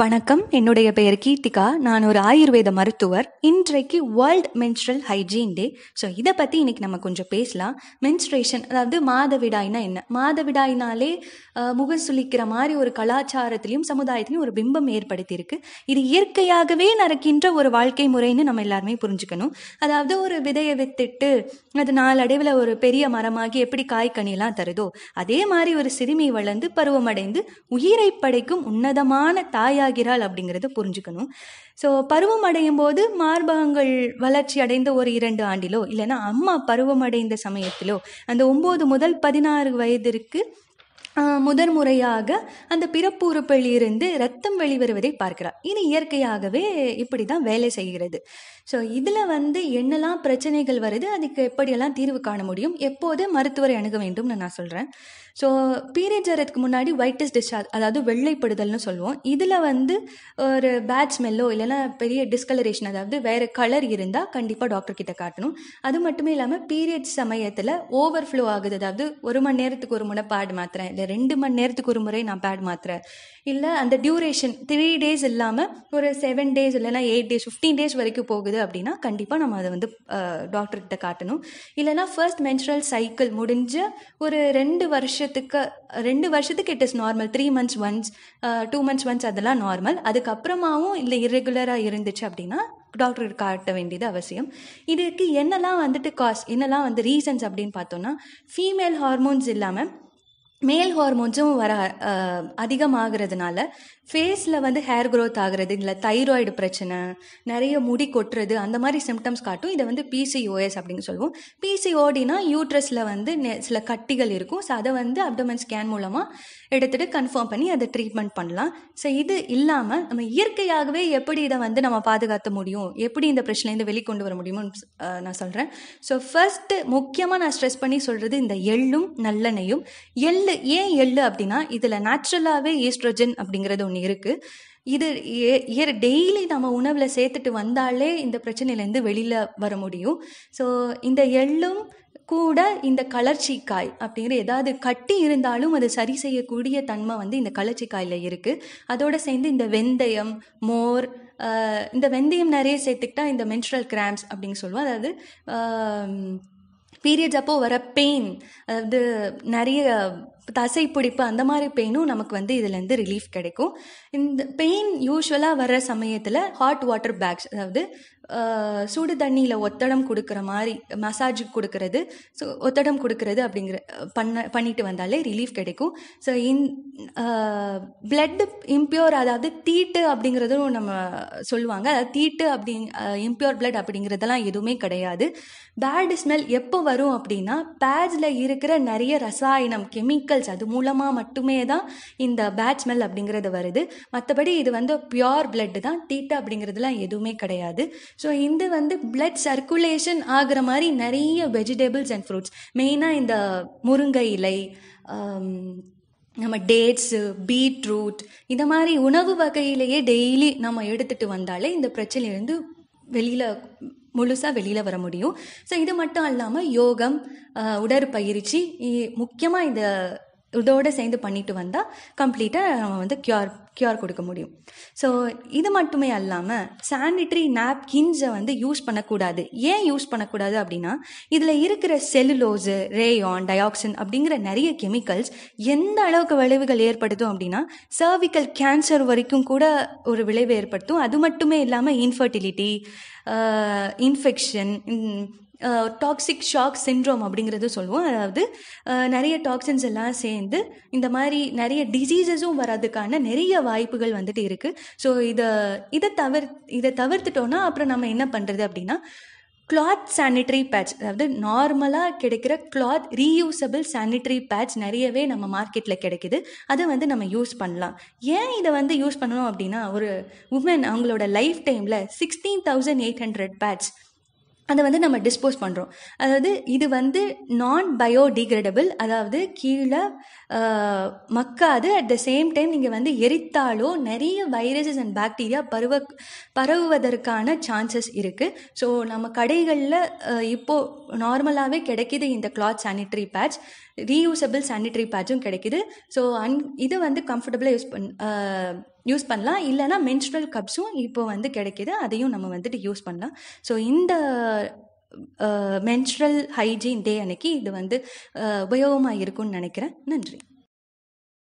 வணக்கம் என்னுடைய பெயர் கீர்த்திகா நான் ஒரு ஆயுர்வேத மருத்துவர் இன்றைக்கு world menstrual hygiene day so இதை பற்றி இன்னைக்கு நம்ம கொஞ்சம் பேசலாம் மென்ஸ்ட்ரேஷன் அதாவது மாதவிடாய்னா என்ன மாதவிடாய்னாலே முகம் சுளிக்கிற மாதிரி ஒரு கலாச்சாரத்திலையும் சமுதாயத்திலையும் ஒரு பிம்பம் ஏற்படுத்தியிருக்கு இது இயற்கையாகவே நடக்கின்ற ஒரு வாழ்க்கை முறைன்னு நம்ம எல்லாருமே புரிஞ்சுக்கணும் அதாவது ஒரு விதையை வித்துட்டு அது நாளடைவில் ஒரு பெரிய மரமாகி எப்படி காய்கனிலாம் தருதோ அதே மாதிரி ஒரு சிறுமி வளர்ந்து பருவமடைந்து உயிரை படைக்கும் உன்னதமான தாயார் ஆகிறாள் அப்படிங்கிறத புரிஞ்சுக்கணும் ஸோ பருவம் அடையும் போது மார்பகங்கள் வளர்ச்சி அடைந்த ஒரு இரண்டு ஆண்டிலோ இல்லைன்னா அம்மா பருவம் அடைந்த சமயத்திலோ அந்த ஒம்பது முதல் பதினாறு வயதிற்கு முதன் முறையாக அந்த பிறப்பு உறுப்பிலிருந்து ரத்தம் வெளிவருவதை பார்க்கிறார் இது இயற்கையாகவே இப்படி தான் வேலை செய்கிறது ஸோ இதில் வந்து என்னெல்லாம் பிரச்சனைகள் வருது அதுக்கு எப்படியெல்லாம் தீர்வு காண முடியும் எப்போது மருத்துவரை அணுக வேண்டும்னு நான் சொல்கிறேன் ஸோ பீரியட் வரதுக்கு முன்னாடி ஒயிட்டஸ் டிஸ்சார்ஜ் அதாவது வெள்ளைப்படுதல்னு சொல்லுவோம் இதில் வந்து ஒரு பேட் ஸ்மெல்லோ இல்லைன்னா பெரிய டிஸ்கலரேஷன் அதாவது வேறு கலர் இருந்தால் கண்டிப்பாக டாக்டர் கிட்ட காட்டணும் அது மட்டுமே இல்லாமல் பீரியட்ஸ் சமயத்தில் ஓவர் ஃப்ளோ ஆகுது அதாவது ஒரு மணி நேரத்துக்கு ஒரு முறை பேட் மாத்திரை இல்லை ரெண்டு மணி நேரத்துக்கு ஒரு முறை நான் பேட் மாத்திரை இல்லை அந்த டியூரேஷன் த்ரீ டேஸ் இல்லாமல் ஒரு செவன் டேஸ் இல்லைனா எயிட் டேஸ் ஃபிஃப்டீன் டேஸ் வரைக்கும் போகுது அப்படின்னா கண்டிப்பாக நம்ம அதை வந்து டாக்டர்கிட்ட காட்டணும் இல்லைனா ஃபர்ஸ்ட் மென்சுரல் சைக்கிள் முடிஞ்ச ஒரு ரெண்டு வருஷத்துக்கு ரெண்டு வருஷத்துக்கு it is normal three months once two months once அதெல்லாம் நார்மல் அதுக்கப்புறமாவும் இல்லை இரெகுலராக இருந்துச்சு அப்படின்னா டாக்டர் காட்ட வேண்டியது அவசியம் இதுக்கு என்னெல்லாம் வந்துட்டு காஸ் என்னெல்லாம் வந்து ரீசன்ஸ் அப்படின்னு பார்த்தோம்னா ஃபீமேல் ஹார்மோன்ஸ் இல்லாமல் மேல் ஹார்மோன்ஸும் வர அதிகமாகிறதுனால ஃபேஸில் வந்து ஹேர் க்ரோத் ஆகிறது இல்லை தைராய்டு பிரச்சனை நிறைய முடி கொட்டுறது அந்த மாதிரி சிம்டம்ஸ் காட்டும் இதை வந்து பிசிஓஎஸ் அப்படின்னு சொல்லுவோம் பிசிஓடினா யூட்ரஸில் வந்து சில கட்டிகள் இருக்கும் ஸோ அதை வந்து அப்டமன் ஸ்கேன் மூலமாக எடுத்துகிட்டு கன்ஃபார்ம் பண்ணி அதை ட்ரீட்மெண்ட் பண்ணலாம் ஸோ இது இல்லாமல் நம்ம இயற்கையாகவே எப்படி இதை வந்து நம்ம பாதுகாத்த முடியும் எப்படி இந்த பிரச்சனையிலேருந்து வெளிக்கொண்டு வர முடியும்னு நான் சொல்கிறேன் ஸோ ஃபஸ்ட்டு முக்கியமாக நான் ஸ்ட்ரெஸ் பண்ணி சொல்கிறது இந்த எள்ளும் நல்லெண்ணையும் எள்ளு ஏன் எள்ளு அப்படின்னா இதில் நேச்சுரலாகவே ஈஸ்ட்ரோஜன் அப்படிங்கிறது ஒன்று ஒன்று இருக்குது இது இயர் டெய்லி நம்ம உணவில் சேர்த்துட்டு வந்தாலே இந்த பிரச்சனையிலேருந்து வெளியில் வர முடியும் ஸோ இந்த எள்ளும் கூட இந்த கலர்ச்சிக்காய் அப்படிங்கிற ஏதாவது கட்டி இருந்தாலும் அது சரி செய்யக்கூடிய தன்மை வந்து இந்த கலர்ச்சிக்காயில் இருக்குது அதோடு சேர்ந்து இந்த வெந்தயம் மோர் இந்த வெந்தயம் நிறைய சேர்த்துக்கிட்டா இந்த மென்ஸ்ட்ரல் கிராம்ஸ் அப்படின்னு சொல்லுவோம் அதாவது பீரியட்ஸ் அப்போது வர பெயின் அதாவது நிறைய தசை பிடிப்பு அந்த மாதிரி பெயினும் நமக்கு வந்து இதுலேருந்து ரிலீஃப் கிடைக்கும் இந்த பெயின் யூஸ்வலாக வர்ற சமயத்தில் ஹாட் வாட்டர் பேக்ஸ் அதாவது சுடு தண்ணியில் ஒத்தடம் கொடுக்குற மாதிரி மசாஜ் கொடுக்கறது ஸோ ஒத்தடம் கொடுக்கறது அப்படிங்கிற பண்ண பண்ணிட்டு வந்தாலே ரிலீஃப் கிடைக்கும் ஸோ இன் பிளட் இம்ப்யூர் அதாவது தீட்டு அப்படிங்கிறதும் நம்ம சொல்லுவாங்க அதாவது தீட்டு அப்படி இம்ப்யூர் பிளட் அப்படிங்கிறதெல்லாம் எதுவுமே கிடையாது பேட் ஸ்மெல் எப்போ வரும் அப்படின்னா பேட்ஸில் இருக்கிற நிறைய ரசாயனம் கெமிக்கல் கெமிக்கல்ஸ் அது மூலமாக மட்டுமே தான் இந்த பேட் ஸ்மெல் அப்படிங்கிறது வருது மற்றபடி இது வந்து பியோர் பிளட்டு தான் டீட்டா அப்படிங்கிறதுலாம் எதுவுமே கிடையாது ஸோ இது வந்து பிளட் சர்க்குலேஷன் ஆகிற மாதிரி நிறைய வெஜிடபிள்ஸ் அண்ட் ஃப்ரூட்ஸ் மெயினாக இந்த முருங்கை இலை நம்ம டேட்ஸு பீட்ரூட் இந்த மாதிரி உணவு வகையிலேயே டெய்லி நம்ம எடுத்துகிட்டு வந்தாலே இந்த பிரச்சனையிலேருந்து வெளியில் முழுசாக வெளியில் வர முடியும் ஸோ இது மட்டும் இல்லாமல் யோகம் உடற்பயிற்சி முக்கியமாக இந்த இதோடு சேர்ந்து பண்ணிட்டு வந்தால் கம்ப்ளீட்டாக நம்ம வந்து க்யூர் க்யூர் கொடுக்க முடியும் ஸோ இது மட்டுமே அல்லாமல் சானிட்ரி நாப்கின்ஸை வந்து யூஸ் பண்ணக்கூடாது ஏன் யூஸ் பண்ணக்கூடாது அப்படின்னா இதில் இருக்கிற செல்லுலோஸு ரேயான் டயாக்சின் அப்படிங்கிற நிறைய கெமிக்கல்ஸ் எந்த அளவுக்கு விளைவுகள் ஏற்படுத்தும் அப்படின்னா சர்விக்கல் கேன்சர் வரைக்கும் கூட ஒரு விளைவு ஏற்படுத்தும் அது மட்டுமே இல்லாமல் infertility infection toxic shock syndrome அப்படிங்கிறது சொல்லுவோம் அதாவது நிறைய டாக்ஸின்ஸ் எல்லாம் சேர்ந்து இந்த மாதிரி நிறைய டிசீசஸும் வர்றதுக்கான நிறைய வாய்ப்புகள் வந்துட்டு இருக்குது ஸோ இதை இதை தவிர இதை தவிர்த்துட்டோன்னா அப்புறம் நம்ம என்ன பண்ணுறது அப்படின்னா கிளாத் சானிட்டரி பேட்ச் அதாவது நார்மலாக கிடைக்கிற கிளாத் ரீயூசபிள் சானிட்டரி பேட்ச் நிறையவே நம்ம மார்க்கெட்டில் கிடைக்குது அதை வந்து நம்ம யூஸ் பண்ணலாம் ஏன் இதை வந்து யூஸ் பண்ணணும் அப்படின்னா ஒரு உமன் அவங்களோட லைஃப் டைமில் sixteen thousand eight hundred pads அதை வந்து நம்ம டிஸ்போஸ் பண்ணுறோம் அதாவது இது வந்து நான் பயோடிகிரேடபிள் அதாவது கீழே மக்காது அட் த சேம் டைம் நீங்கள் வந்து எரித்தாலோ நிறைய வைரஸஸ் அண்ட் பாக்டீரியா பரவ பரவுவதற்கான சான்சஸ் இருக்குது ஸோ நம்ம கடைகளில் இப்போது நார்மலாகவே கிடைக்கிது இந்த cloth sanitary pads reusable sanitary பேட்சும் கிடைக்கிது ஸோ அன் இது வந்து கம்ஃபர்டபுளாக யூஸ் பண் யூஸ் பண்ணலாம் இல்லைனா மென்ஸ்ட்ரல் கப்ஸும் இப்போ வந்து கிடைக்கிது அதையும் நம்ம வந்துட்டு யூஸ் பண்ணலாம் ஸோ இந்த மென்ஸ்ட்ரல் ஹைஜீன் டே அன்னைக்கு இது வந்து உபயோகமாக இருக்கும்னு நினைக்கிறேன் நன்றி